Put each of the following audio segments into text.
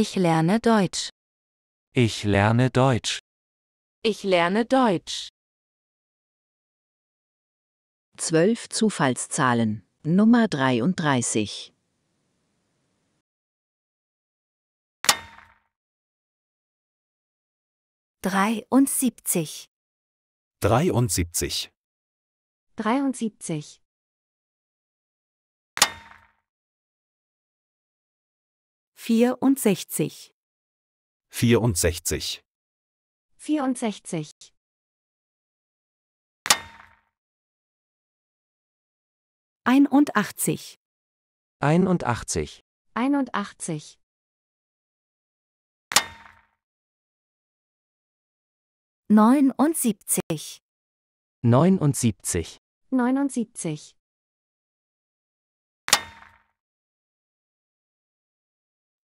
Ich lerne Deutsch. Ich lerne Deutsch. Ich lerne Deutsch. Zwölf Zufallszahlen. Nummer 33. Dreiundsiebzig. Dreiundsiebzig. Dreiundsiebzig. 64 64 64 81 81 81 79 79 79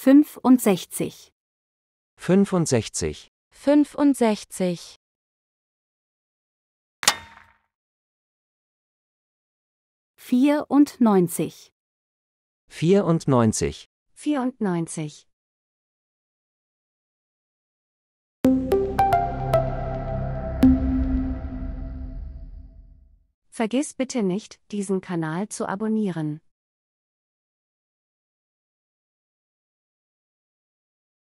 65 65 65 Vierundneunzig. Vierundneunzig. Vierundneunzig. Vergiss bitte nicht, diesen Kanal zu abonnieren.